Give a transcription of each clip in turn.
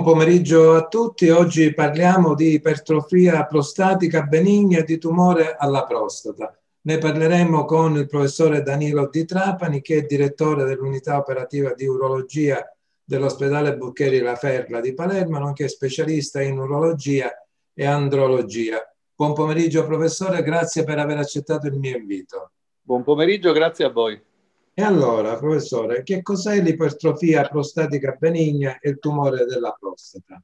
Buon pomeriggio a tutti. Oggi parliamo di ipertrofia prostatica benigna e di tumore alla prostata. Ne parleremo con il professore Danilo Di Trapani, che è direttore dell'unità operativa di urologia dell'ospedale Buccheri La Ferla di Palermo, nonché specialista in urologia e andrologia. Buon pomeriggio professore, grazie per aver accettato il mio invito. Buon pomeriggio, grazie a voi. E allora, professore, che cos'è l'ipertrofia prostatica benigna e il tumore della prostata?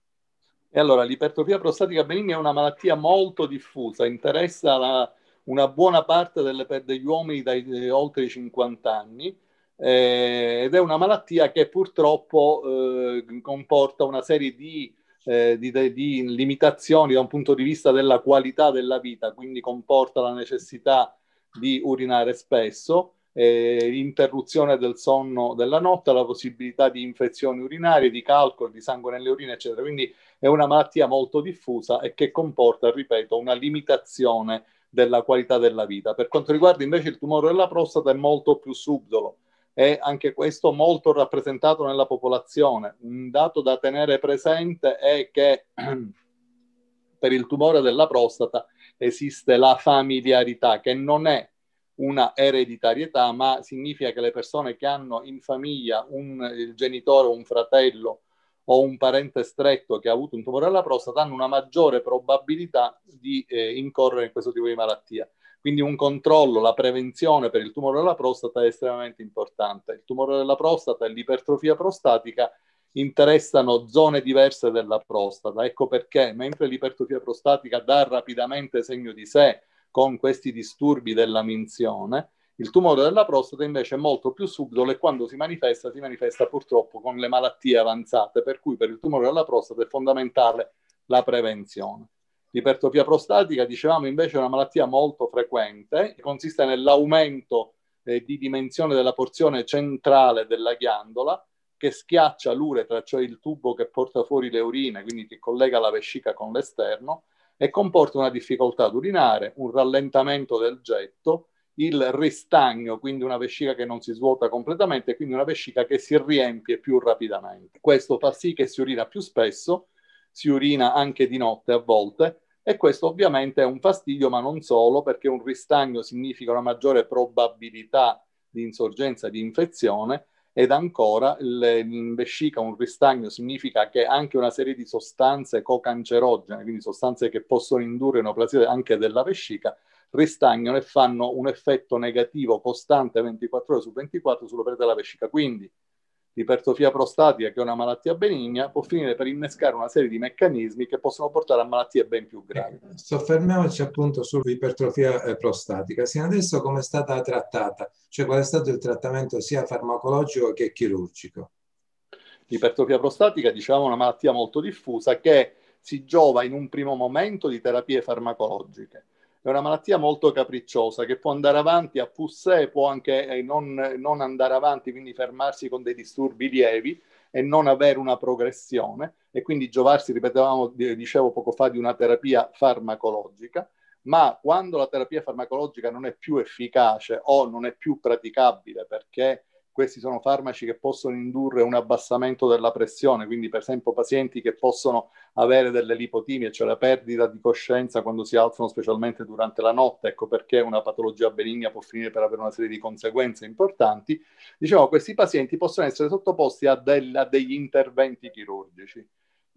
E allora, l'ipertrofia prostatica benigna è una malattia molto diffusa, interessa la, una buona parte delle, degli uomini dai, eh, oltre i 50 anni eh, ed è una malattia che purtroppo eh, comporta una serie di, eh, di, di limitazioni da un punto di vista della qualità della vita, quindi comporta la necessità di urinare spesso eh, interruzione del sonno della notte, la possibilità di infezioni urinarie, di calcoli, di sangue nelle urine, eccetera. Quindi è una malattia molto diffusa e che comporta, ripeto, una limitazione della qualità della vita. Per quanto riguarda invece il tumore della prostata è molto più subdolo e anche questo molto rappresentato nella popolazione. Un dato da tenere presente è che per il tumore della prostata esiste la familiarità che non è una ereditarietà, ma significa che le persone che hanno in famiglia un il genitore, un fratello o un parente stretto che ha avuto un tumore alla prostata hanno una maggiore probabilità di eh, incorrere in questo tipo di malattia. Quindi un controllo, la prevenzione per il tumore alla prostata è estremamente importante. Il tumore della prostata e l'ipertrofia prostatica interessano zone diverse della prostata. Ecco perché, mentre l'ipertrofia prostatica dà rapidamente segno di sé, con questi disturbi della minzione. Il tumore della prostata invece è molto più subdolo e quando si manifesta si manifesta purtroppo con le malattie avanzate, per cui per il tumore della prostata è fondamentale la prevenzione. L'ipertopia prostatica, dicevamo, invece è una malattia molto frequente, consiste nell'aumento eh, di dimensione della porzione centrale della ghiandola che schiaccia l'uretra, cioè il tubo che porta fuori le urine, quindi che collega la vescica con l'esterno, e comporta una difficoltà ad urinare, un rallentamento del getto, il ristagno, quindi una vescica che non si svuota completamente, quindi una vescica che si riempie più rapidamente. Questo fa sì che si urina più spesso, si urina anche di notte a volte e questo ovviamente è un fastidio, ma non solo, perché un ristagno significa una maggiore probabilità di insorgenza di infezione ed ancora, le, in vescica un ristagno significa che anche una serie di sostanze cocancerogene, quindi sostanze che possono indurre neoplasia anche della vescica, ristagnano e fanno un effetto negativo costante 24 ore su 24 sull'opera della vescica. Quindi l'ipertrofia prostatica, che è una malattia benigna, può finire per innescare una serie di meccanismi che possono portare a malattie ben più gravi. Eh, soffermiamoci appunto sull'ipertrofia eh, prostatica. Sino adesso come è stata trattata? Cioè qual è stato il trattamento sia farmacologico che chirurgico? L'ipertrofia prostatica, diciamo, è una malattia molto diffusa che si giova in un primo momento di terapie farmacologiche è una malattia molto capricciosa che può andare avanti a pussè, può anche eh, non, non andare avanti, quindi fermarsi con dei disturbi lievi e non avere una progressione e quindi giovarsi, ripetevamo, dicevo poco fa, di una terapia farmacologica, ma quando la terapia farmacologica non è più efficace o non è più praticabile perché questi sono farmaci che possono indurre un abbassamento della pressione, quindi per esempio pazienti che possono avere delle lipotimie, cioè la perdita di coscienza quando si alzano specialmente durante la notte, ecco perché una patologia benigna può finire per avere una serie di conseguenze importanti, diciamo questi pazienti possono essere sottoposti a, del, a degli interventi chirurgici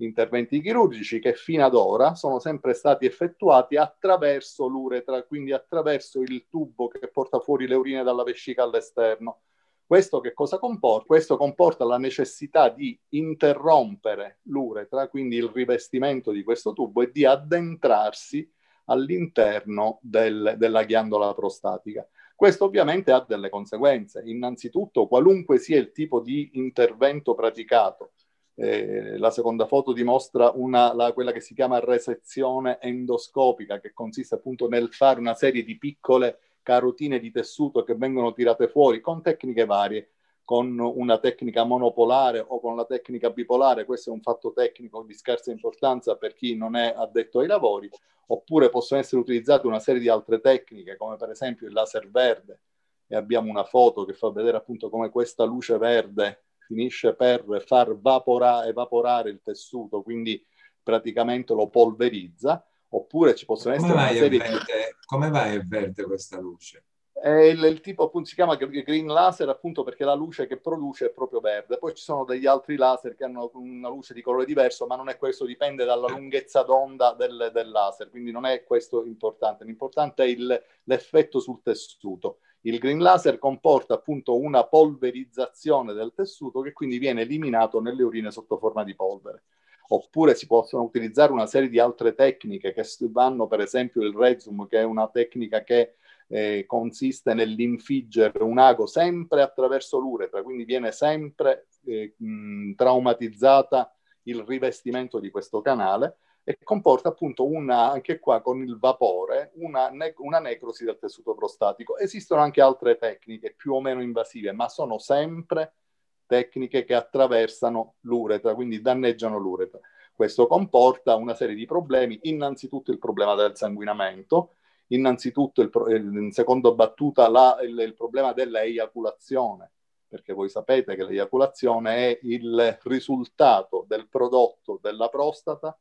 interventi chirurgici che fino ad ora sono sempre stati effettuati attraverso l'uretra, quindi attraverso il tubo che porta fuori le urine dalla vescica all'esterno. Questo, comporta? Questo comporta la necessità di interrompere l'uretra, quindi il rivestimento di questo tubo, e di addentrarsi all'interno del, della ghiandola prostatica. Questo ovviamente ha delle conseguenze. Innanzitutto, qualunque sia il tipo di intervento praticato, eh, la seconda foto dimostra una, la, quella che si chiama resezione endoscopica, che consiste appunto nel fare una serie di piccole carotine di tessuto che vengono tirate fuori con tecniche varie, con una tecnica monopolare o con la tecnica bipolare, questo è un fatto tecnico di scarsa importanza per chi non è addetto ai lavori, oppure possono essere utilizzate una serie di altre tecniche, come per esempio il laser verde, e abbiamo una foto che fa vedere appunto come questa luce verde finisce per far vapora, evaporare il tessuto, quindi praticamente lo polverizza, Oppure ci possono come essere... Vai serie... verde, come mai è verde questa luce? È il, il, tipo appunto si chiama green laser appunto perché la luce che produce è proprio verde. Poi ci sono degli altri laser che hanno una luce di colore diverso, ma non è questo, dipende dalla eh. lunghezza d'onda del, del laser, quindi non è questo importante. L'importante è il, l'effetto sul tessuto. Il green laser comporta appunto una polverizzazione del tessuto che quindi viene eliminato nelle urine sotto forma di polvere oppure si possono utilizzare una serie di altre tecniche che vanno per esempio il rezum che è una tecnica che eh, consiste nell'infiggere un ago sempre attraverso l'uretra, quindi viene sempre eh, mh, traumatizzata il rivestimento di questo canale e comporta appunto una, anche qua con il vapore una, ne- una necrosi del tessuto prostatico. Esistono anche altre tecniche più o meno invasive, ma sono sempre tecniche che attraversano l'uretra, quindi danneggiano l'uretra. Questo comporta una serie di problemi, innanzitutto il problema del sanguinamento, innanzitutto il pro- in seconda battuta la, il, il problema dell'eiaculazione, perché voi sapete che l'eiaculazione è il risultato del prodotto della prostata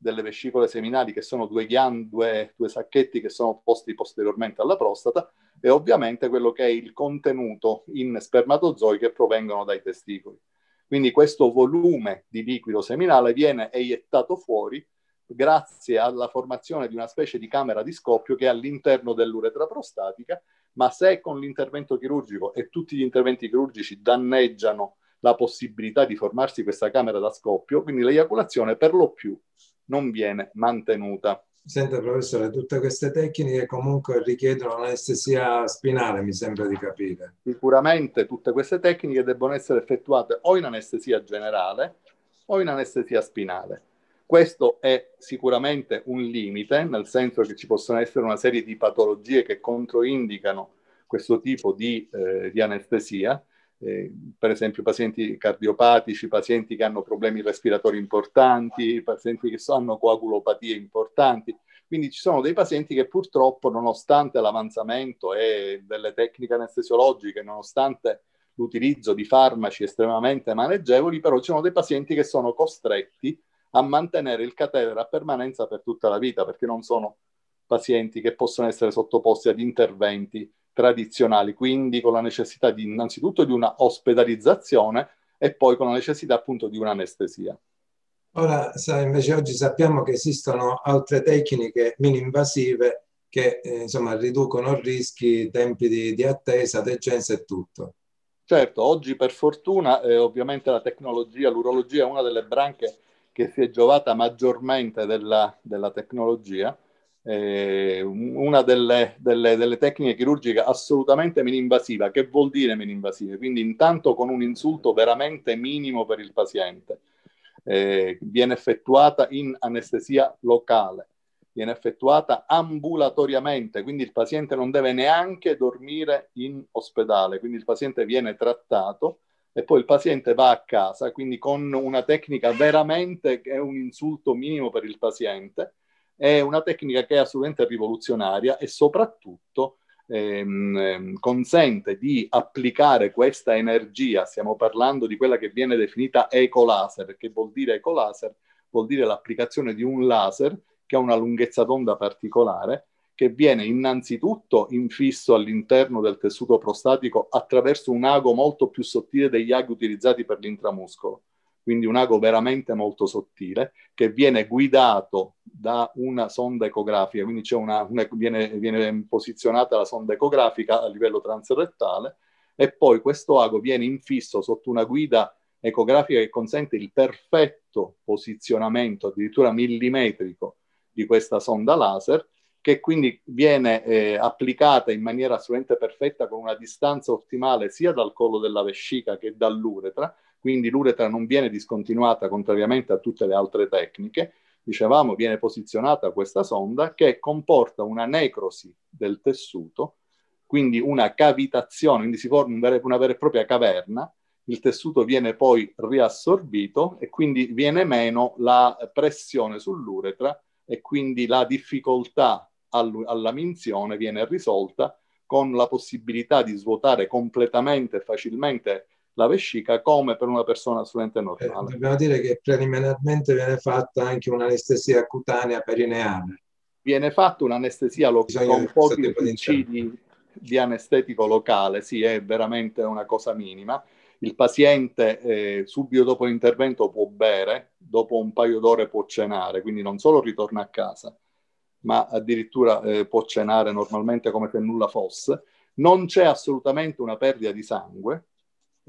delle vescicole seminali, che sono due, ghian, due, due sacchetti che sono posti posteriormente alla prostata, e ovviamente quello che è il contenuto in spermatozoi che provengono dai testicoli. Quindi questo volume di liquido seminale viene eiettato fuori grazie alla formazione di una specie di camera di scoppio che è all'interno dell'uretra prostatica, ma se con l'intervento chirurgico e tutti gli interventi chirurgici danneggiano la possibilità di formarsi questa camera da scoppio, quindi l'eiaculazione per lo più non viene mantenuta. Senta professore, tutte queste tecniche comunque richiedono un'anestesia spinale, mi sembra di capire. Sicuramente tutte queste tecniche debbono essere effettuate o in anestesia generale o in anestesia spinale. Questo è sicuramente un limite, nel senso che ci possono essere una serie di patologie che controindicano questo tipo di, eh, di anestesia, eh, per esempio pazienti cardiopatici, pazienti che hanno problemi respiratori importanti, pazienti che hanno coagulopatie importanti. Quindi ci sono dei pazienti che purtroppo, nonostante l'avanzamento e delle tecniche anestesiologiche, nonostante l'utilizzo di farmaci estremamente maneggevoli, però ci sono dei pazienti che sono costretti a mantenere il catetere a permanenza per tutta la vita, perché non sono pazienti che possono essere sottoposti ad interventi tradizionali, quindi con la necessità di, innanzitutto di una ospedalizzazione e poi con la necessità appunto di un'anestesia. Ora invece oggi sappiamo che esistono altre tecniche mini-invasive che eh, insomma riducono rischi, tempi di, di attesa, degenza e tutto. Certo, oggi per fortuna eh, ovviamente la tecnologia, l'urologia è una delle branche che si è giovata maggiormente della, della tecnologia, eh, una delle, delle, delle, tecniche chirurgiche assolutamente mininvasiva. Che vuol dire mininvasive? Quindi intanto con un insulto veramente minimo per il paziente. Eh, viene effettuata in anestesia locale, viene effettuata ambulatoriamente, quindi il paziente non deve neanche dormire in ospedale, quindi il paziente viene trattato e poi il paziente va a casa, quindi con una tecnica veramente che è un insulto minimo per il paziente è una tecnica che è assolutamente rivoluzionaria e soprattutto ehm, ehm, consente di applicare questa energia, stiamo parlando di quella che viene definita ecolaser, che vuol dire ecolaser, vuol dire l'applicazione di un laser che ha una lunghezza d'onda particolare, che viene innanzitutto infisso all'interno del tessuto prostatico attraverso un ago molto più sottile degli aghi utilizzati per l'intramuscolo quindi un ago veramente molto sottile, che viene guidato da una sonda ecografica, quindi una, una, viene, viene posizionata la sonda ecografica a livello transrettale e poi questo ago viene infisso sotto una guida ecografica che consente il perfetto posizionamento, addirittura millimetrico, di questa sonda laser, che quindi viene eh, applicata in maniera assolutamente perfetta con una distanza ottimale sia dal collo della vescica che dall'uretra, quindi l'uretra non viene discontinuata contrariamente a tutte le altre tecniche, dicevamo viene posizionata questa sonda che comporta una necrosi del tessuto, quindi una cavitazione, quindi si forma una vera e propria caverna, il tessuto viene poi riassorbito e quindi viene meno la pressione sull'uretra e quindi la difficoltà alla minzione viene risolta con la possibilità di svuotare completamente e facilmente la vescica come per una persona assolutamente eh, normale. Eh, dobbiamo dire che preliminarmente viene fatta anche un'anestesia cutanea perineale. Viene fatta un'anestesia locale con pochi principi di anestetico locale, sì, è veramente una cosa minima. Il paziente eh, subito dopo l'intervento può bere, dopo un paio d'ore può cenare, quindi non solo ritorna a casa, ma addirittura eh, può cenare normalmente come se nulla fosse. Non c'è assolutamente una perdita di sangue,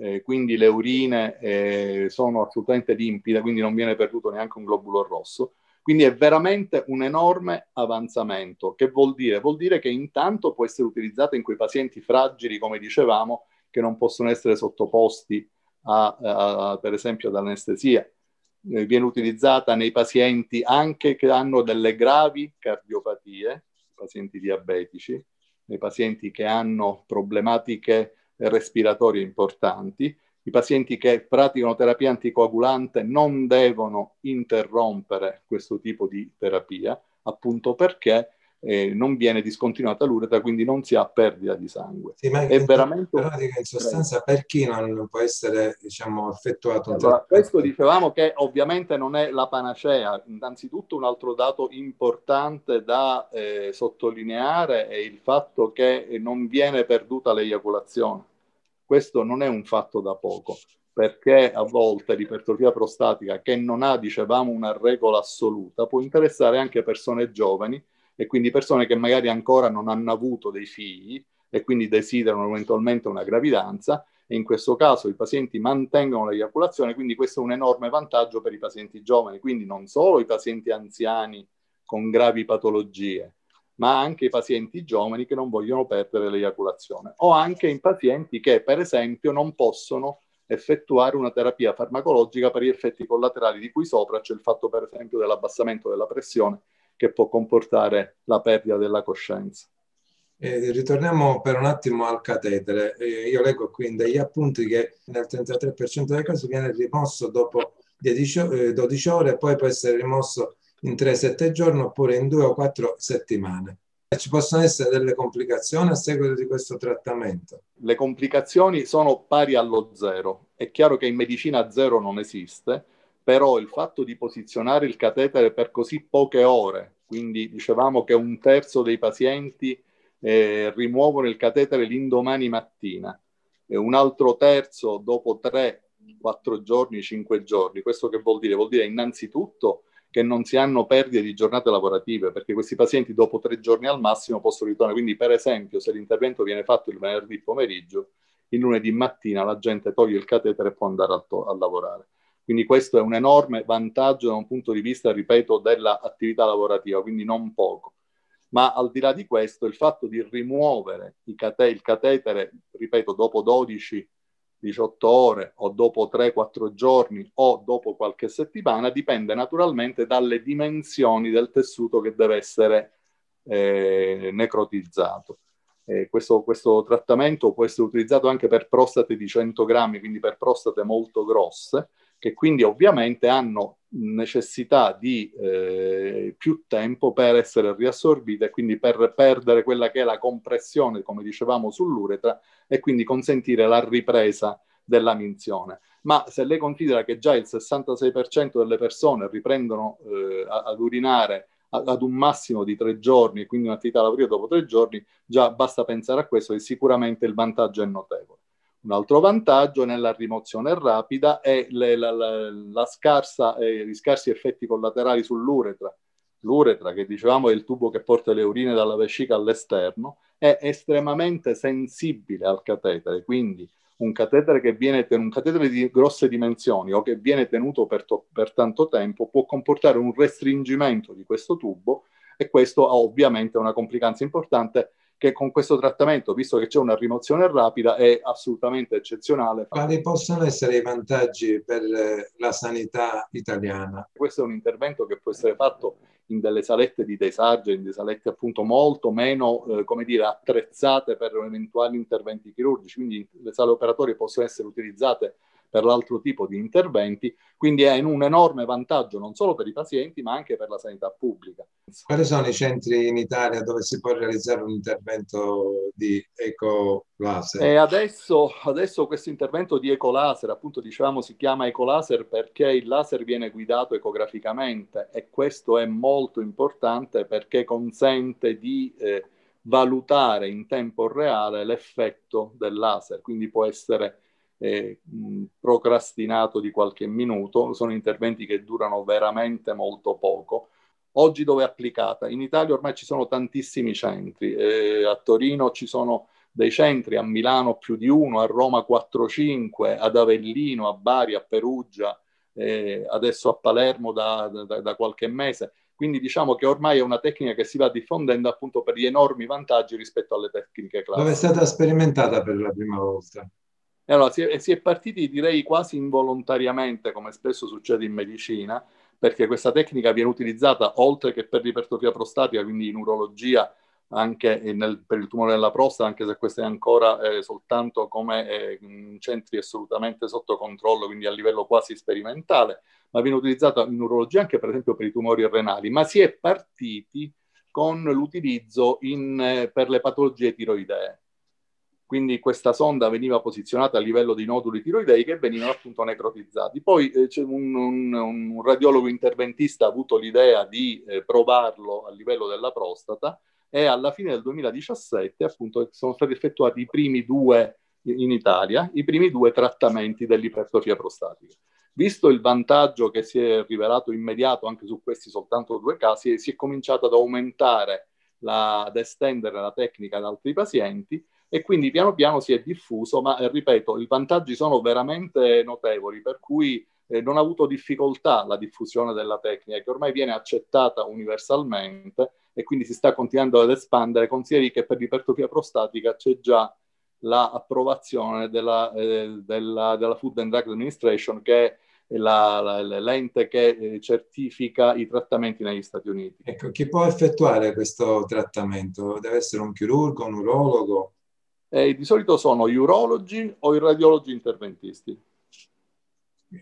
eh, quindi le urine eh, sono assolutamente limpide, quindi non viene perduto neanche un globulo rosso. Quindi è veramente un enorme avanzamento. Che vuol dire? Vuol dire che intanto può essere utilizzata in quei pazienti fragili, come dicevamo, che non possono essere sottoposti a, a, per esempio ad anestesia. Eh, viene utilizzata nei pazienti anche che hanno delle gravi cardiopatie, pazienti diabetici, nei pazienti che hanno problematiche respiratorie importanti. I pazienti che praticano terapia anticoagulante non devono interrompere questo tipo di terapia, appunto perché eh, non viene discontinuata l'uretra, quindi non si ha perdita di sangue. Sì, ma è in veramente pratica, in sostanza, per chi non può essere diciamo, effettuato? Allora, questo dicevamo che ovviamente non è la panacea. Innanzitutto un altro dato importante da eh, sottolineare è il fatto che non viene perduta l'eiaculazione questo non è un fatto da poco, perché a volte l'ipertrofia prostatica, che non ha, dicevamo, una regola assoluta, può interessare anche persone giovani e quindi persone che magari ancora non hanno avuto dei figli e quindi desiderano eventualmente una gravidanza e in questo caso i pazienti mantengono l'eiaculazione, quindi questo è un enorme vantaggio per i pazienti giovani, quindi non solo i pazienti anziani con gravi patologie, ma anche i pazienti giovani che non vogliono perdere l'eiaculazione o anche in pazienti che per esempio non possono effettuare una terapia farmacologica per gli effetti collaterali di cui sopra, c'è cioè il fatto per esempio dell'abbassamento della pressione che può comportare la perdita della coscienza. Eh, ritorniamo per un attimo al catetere. Eh, io leggo qui degli appunti che nel 33% dei casi viene rimosso dopo 10, eh, 12 ore, e poi può essere rimosso in 3-7 giorni oppure in 2 o 4 settimane. Ci possono essere delle complicazioni a seguito di questo trattamento? Le complicazioni sono pari allo zero. È chiaro che in medicina zero non esiste, però il fatto di posizionare il catetere per così poche ore, quindi dicevamo che un terzo dei pazienti eh, rimuovono il catetere l'indomani mattina, e un altro terzo dopo 3, 4 giorni, 5 giorni. Questo che vuol dire? Vuol dire innanzitutto che non si hanno perdite di giornate lavorative, perché questi pazienti dopo tre giorni al massimo possono ritornare. Quindi, per esempio, se l'intervento viene fatto il venerdì pomeriggio, il lunedì mattina la gente toglie il catetere e può andare a, to- a lavorare. Quindi questo è un enorme vantaggio da un punto di vista, ripeto, dell'attività lavorativa, quindi non poco. Ma al di là di questo, il fatto di rimuovere cate- il catetere, ripeto, dopo 12 18 ore o dopo 3-4 giorni o dopo qualche settimana, dipende naturalmente dalle dimensioni del tessuto che deve essere eh, necrotizzato. Eh, questo, questo, trattamento può essere utilizzato anche per prostate di 100 grammi, quindi per prostate molto grosse, che quindi ovviamente hanno necessità di eh, più tempo per essere riassorbite e quindi per perdere quella che è la compressione, come dicevamo, sull'uretra e quindi consentire la ripresa della minzione. Ma se lei considera che già il 66% delle persone riprendono eh, ad urinare ad un massimo di tre giorni e quindi un'attività lavorativa dopo tre giorni, già basta pensare a questo e sicuramente il vantaggio è notevole. Un altro vantaggio nella rimozione rapida è le, la, la, la scarsa, eh, gli scarsi effetti collaterali sull'uretra. L'uretra, che dicevamo è il tubo che porta le urine dalla vescica all'esterno, è estremamente sensibile al catetere, quindi un catetere, che viene ten- un catetere di grosse dimensioni o che viene tenuto per, to- per tanto tempo può comportare un restringimento di questo tubo e questo ha ovviamente una complicanza importante che con questo trattamento, visto che c'è una rimozione rapida, è assolutamente eccezionale. Quali possono essere i vantaggi per la sanità italiana? Questo è un intervento che può essere fatto in delle salette di desaggio, in delle salette appunto molto meno, eh, come dire, attrezzate per eventuali interventi chirurgici, quindi le sale operatorie possono essere utilizzate per l'altro tipo di interventi, quindi è un enorme vantaggio non solo per i pazienti ma anche per la sanità pubblica. Quali sono i centri in Italia dove si può realizzare un intervento di ecolaser? E eh, adesso, adesso questo intervento di ecolaser, appunto dicevamo si chiama ecolaser perché il laser viene guidato ecograficamente e questo è molto importante perché consente di... Eh, valutare in tempo reale l'effetto del laser, quindi può essere eh, procrastinato di qualche minuto, sono interventi che durano veramente molto poco. Oggi dove è applicata? In Italia ormai ci sono tantissimi centri, eh, a Torino ci sono dei centri, a Milano più di uno, a Roma 4-5, ad Avellino, a Bari, a Perugia, eh, adesso a Palermo da, da, da qualche mese. Quindi diciamo che ormai è una tecnica che si va diffondendo appunto per gli enormi vantaggi rispetto alle tecniche classiche. Dove è stata sperimentata per la prima volta? E allora si è, si è partiti direi quasi involontariamente, come spesso succede in medicina, perché questa tecnica viene utilizzata oltre che per l'ipertrofia prostatica, quindi in urologia, anche nel, per il tumore della prostata, anche se questo è ancora eh, soltanto come eh, centri assolutamente sotto controllo, quindi a livello quasi sperimentale, ma viene utilizzata in urologia anche per esempio per i tumori renali, ma si è partiti con l'utilizzo in, eh, per le patologie tiroidee quindi questa sonda veniva posizionata a livello di noduli tiroidei che venivano appunto necrotizzati. Poi eh, un, un, un, radiologo interventista ha avuto l'idea di eh, provarlo a livello della prostata e alla fine del 2017 appunto sono stati effettuati i primi due in Italia, i primi due trattamenti dell'ipertrofia prostatica. Visto il vantaggio che si è rivelato immediato anche su questi soltanto due casi, si è cominciato ad aumentare, la, ad estendere la tecnica ad altri pazienti e quindi piano piano si è diffuso, ma eh, ripeto, i vantaggi sono veramente notevoli, per cui eh, non ha avuto difficoltà la diffusione della tecnica, che ormai viene accettata universalmente e quindi si sta continuando ad espandere. Consideri che per l'ipertrofia prostatica c'è già l'approvazione la della, eh, della, della, Food and Drug Administration, che è la, la, l'ente che eh, certifica i trattamenti negli Stati Uniti. Ecco, chi può effettuare questo trattamento? Deve essere un chirurgo, un urologo? eh, di solito sono gli urologi o i radiologi interventisti.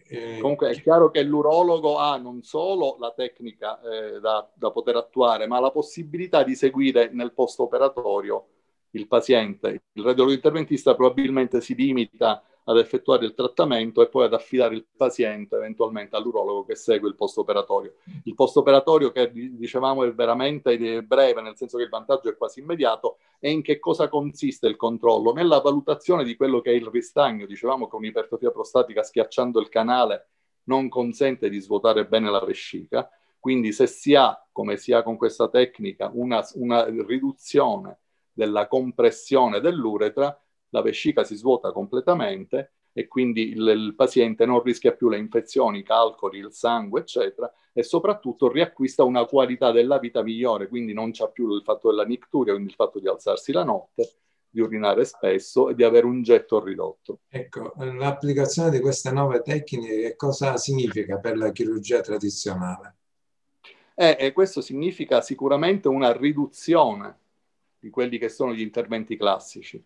Eh, Comunque è chiaro che l'urologo ha non solo la tecnica eh, da, da, poter attuare, ma la possibilità di seguire nel post operatorio il paziente. Il radiologo interventista probabilmente si limita ad effettuare il trattamento e poi ad affidare il paziente eventualmente all'urologo che segue il postoperatorio. Il postoperatorio che dicevamo è veramente breve, nel senso che il vantaggio è quasi immediato, e in che cosa consiste il controllo? Nella valutazione di quello che è il ristagno, dicevamo che un'ipertrofia prostatica schiacciando il canale non consente di svuotare bene la vescica, quindi se si ha, come si ha con questa tecnica, una, una riduzione della compressione dell'uretra, la vescica si svuota completamente e quindi il, il, paziente non rischia più le infezioni, i calcoli, il sangue, eccetera, e soprattutto riacquista una qualità della vita migliore, quindi non c'è più il fatto della nicturia, quindi il fatto di alzarsi la notte, di urinare spesso e di avere un getto ridotto. Ecco, l'applicazione di queste nuove tecniche cosa significa per la chirurgia tradizionale? Eh, e eh, questo significa sicuramente una riduzione di quelli che sono gli interventi classici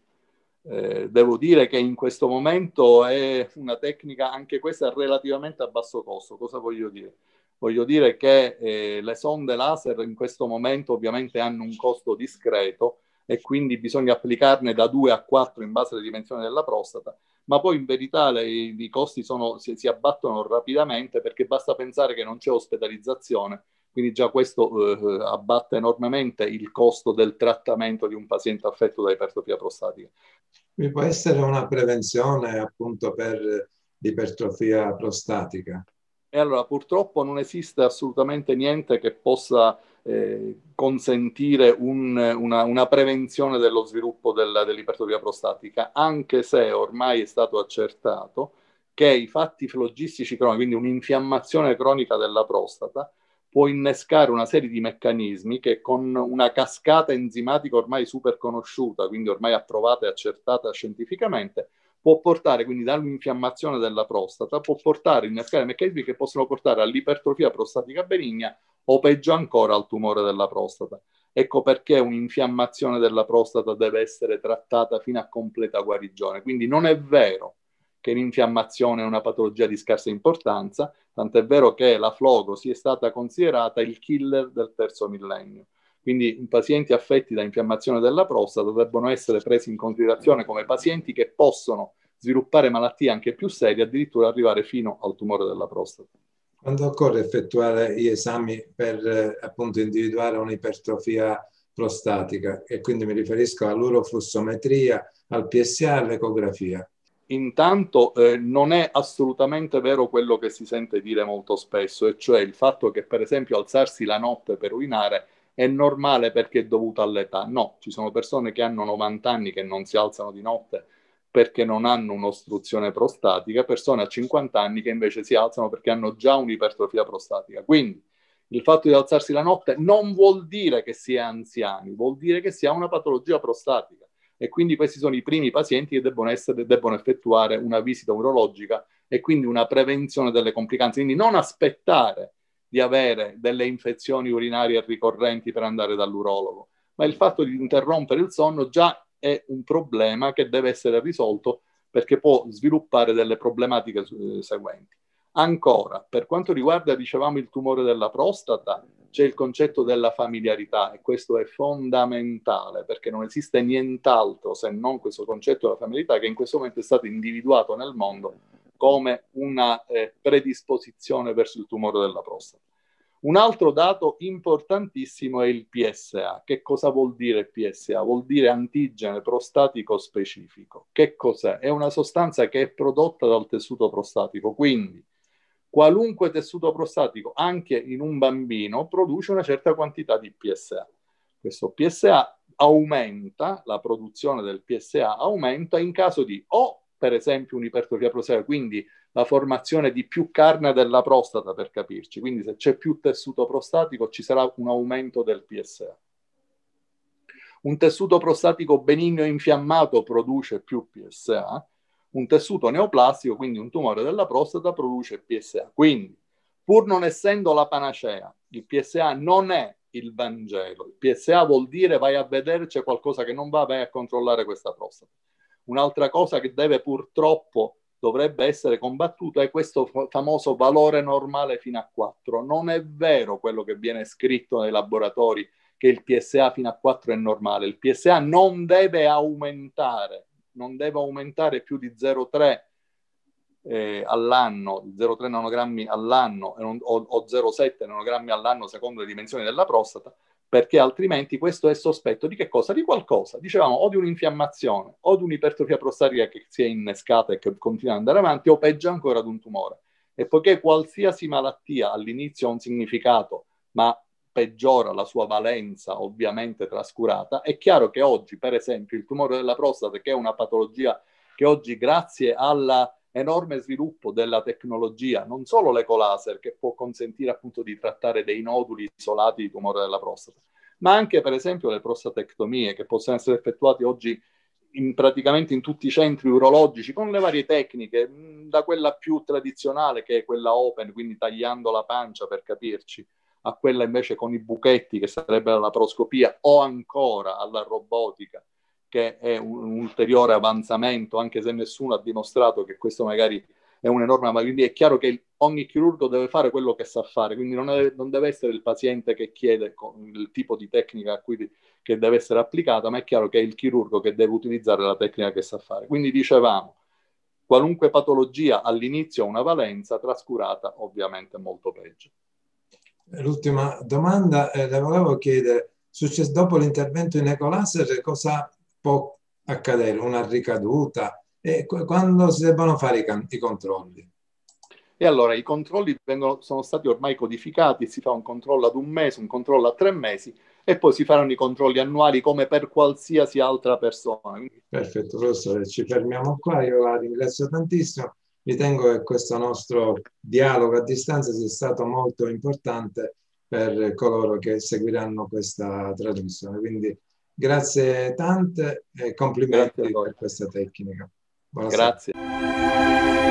eh, devo dire che in questo momento è una tecnica anche questa relativamente a basso costo. Cosa voglio dire? Voglio dire che eh, le sonde laser in questo momento ovviamente hanno un costo discreto e quindi bisogna applicarne da 2 a 4 in base alle dimensioni della prostata, ma poi in verità le, i costi sono, si, si abbattono rapidamente perché basta pensare che non c'è ospedalizzazione quindi già questo eh, eh abbatta enormemente il costo del trattamento di un paziente affetto da ipertrofia prostatica. Quindi può essere una prevenzione appunto per l'ipertrofia prostatica? E allora purtroppo non esiste assolutamente niente che possa eh, consentire un, una, una, prevenzione dello sviluppo della, dell'ipertrofia prostatica, anche se ormai è stato accertato che i fatti flogistici cronici, quindi un'infiammazione cronica della prostata, può innescare una serie di meccanismi che con una cascata enzimatica ormai super conosciuta, quindi ormai approvata e accertata scientificamente, può portare quindi dall'infiammazione della prostata, può portare, innescare meccanismi che possono portare all'ipertrofia prostatica benigna o peggio ancora al tumore della prostata. Ecco perché un'infiammazione della prostata deve essere trattata fino a completa guarigione. Quindi non è vero che l'infiammazione è una patologia di scarsa importanza, tant'è vero che la flogo si è stata considerata il killer del terzo millennio. Quindi pazienti affetti da infiammazione della prostata debbono essere presi in considerazione come pazienti che possono sviluppare malattie anche più serie, addirittura arrivare fino al tumore della prostata. Quando occorre effettuare gli esami per eh, appunto individuare un'ipertrofia prostatica, e quindi mi riferisco all'uroflussometria, al PSA, all'ecografia, Intanto eh, non è assolutamente vero quello che si sente dire molto spesso, e cioè il fatto che per esempio alzarsi la notte per urinare è normale perché è dovuto all'età. No, ci sono persone che hanno 90 anni che non si alzano di notte perché non hanno un'ostruzione prostatica, persone a 50 anni che invece si alzano perché hanno già un'ipertrofia prostatica. Quindi il fatto di alzarsi la notte non vuol dire che si è anziani, vuol dire che si ha una patologia prostatica e quindi questi sono i primi pazienti che debbono, essere, debbono effettuare una visita urologica e quindi una prevenzione delle complicanze. Quindi non aspettare di avere delle infezioni urinarie ricorrenti per andare dall'urologo, ma il fatto di interrompere il sonno già è un problema che deve essere risolto perché può sviluppare delle problematiche eh, seguenti. Ancora, per quanto riguarda, dicevamo, il tumore della prostata, c'è il concetto della familiarità e questo è fondamentale perché non esiste nient'altro se non questo concetto della familiarità che in questo momento è stato individuato nel mondo come una eh, predisposizione verso il tumore della prostata. Un altro dato importantissimo è il PSA. Che cosa vuol dire PSA? Vuol dire antigene prostatico specifico. Che cos'è? È una sostanza che è prodotta dal tessuto prostatico, quindi qualunque tessuto prostatico, anche in un bambino, produce una certa quantità di PSA. Questo PSA aumenta, la produzione del PSA aumenta in caso di o, per esempio, un'ipertrofia prostatica, quindi la formazione di più carne della prostata, per capirci. Quindi se c'è più tessuto prostatico ci sarà un aumento del PSA. Un tessuto prostatico benigno infiammato produce più PSA un tessuto neoplastico, quindi un tumore della prostata, produce PSA. Quindi, pur non essendo la panacea, il PSA non è il Vangelo. Il PSA vuol dire vai a vedere c'è qualcosa che non va, vai a controllare questa prostata. Un'altra cosa che deve purtroppo dovrebbe essere combattuta è questo famoso valore normale fino a 4. Non è vero quello che viene scritto nei laboratori che il PSA fino a 4 è normale. Il PSA non deve aumentare non deve aumentare più di 0,3 eh, all'anno, 0,3 nanogrammi all'anno o, o 0,7 nanogrammi all'anno secondo le dimensioni della prostata, perché altrimenti questo è sospetto di che cosa? Di qualcosa, dicevamo, o di un'infiammazione, o di un'ipertrofia prostatica che si è innescata e che continua ad andare avanti, o peggio ancora di un tumore. E poiché qualsiasi malattia all'inizio ha un significato, ma peggiora la sua valenza ovviamente trascurata, è chiaro che oggi, per esempio, il tumore della prostata, che è una patologia che oggi grazie all'enorme sviluppo della tecnologia, non solo l'ecolaser che può consentire appunto di trattare dei noduli isolati di tumore della prostata, ma anche per esempio le prostatectomie che possono essere effettuate oggi in, praticamente in tutti i centri urologici con le varie tecniche, da quella più tradizionale che è quella open, quindi tagliando la pancia per capirci, a quella invece con i buchetti che sarebbe la laparoscopia o ancora alla robotica che è un, un, ulteriore avanzamento anche se nessuno ha dimostrato che questo magari è un'enorme ma quindi è chiaro che ogni chirurgo deve fare quello che sa fare quindi non, è, non deve essere il paziente che chiede il tipo di tecnica cui, che deve essere applicata ma è chiaro che è il chirurgo che deve utilizzare la tecnica che sa fare quindi dicevamo qualunque patologia all'inizio ha una valenza trascurata ovviamente molto peggio eh, l'ultima domanda, eh, le volevo chiedere, successo, dopo l'intervento in Ecolaser cosa può accadere? Una ricaduta? E quando si debbano fare i, i controlli? E allora i controlli vengono, sono stati ormai codificati, si fa un controllo ad un mese, un controllo a tre mesi e poi si faranno i controlli annuali come per qualsiasi altra persona. Perfetto, professore, ci fermiamo qua, io la ringrazio tantissimo ritengo che questo nostro dialogo a distanza sia stato molto importante per coloro che seguiranno questa trasmissione. Quindi grazie tante e complimenti per questa tecnica. Buonasera. Grazie.